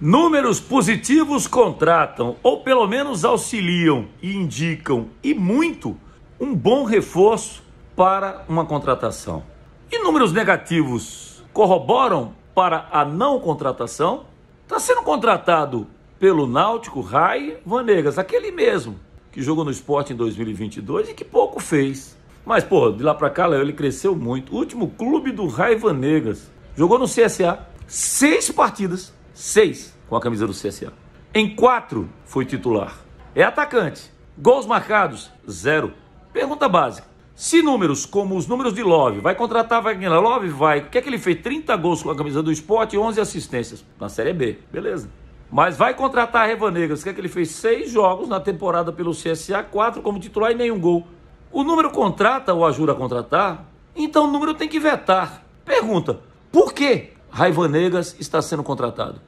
Números positivos contratam, ou pelo menos auxiliam e indicam, e muito, um bom reforço para uma contratação. E números negativos corroboram para a não contratação? Está sendo contratado pelo Náutico Rai Vanegas, aquele mesmo que jogou no esporte em 2022 e que pouco fez. Mas, pô, de lá para cá ele cresceu muito. O último clube do Rai Vanegas. Jogou no CSA seis partidas seis com a camisa do CSA. Em quatro foi titular. É atacante. Gols marcados, zero. Pergunta básica. Se números como os números de Love, vai contratar Wagner Love? Vai. O que é que ele fez? 30 gols com a camisa do esporte e 11 assistências na Série B. Beleza. Mas vai contratar O que é que ele fez seis jogos na temporada pelo CSA, quatro como titular e nenhum gol. O número contrata ou ajuda a contratar? Então o número tem que vetar. Pergunta, por que Negas está sendo contratado?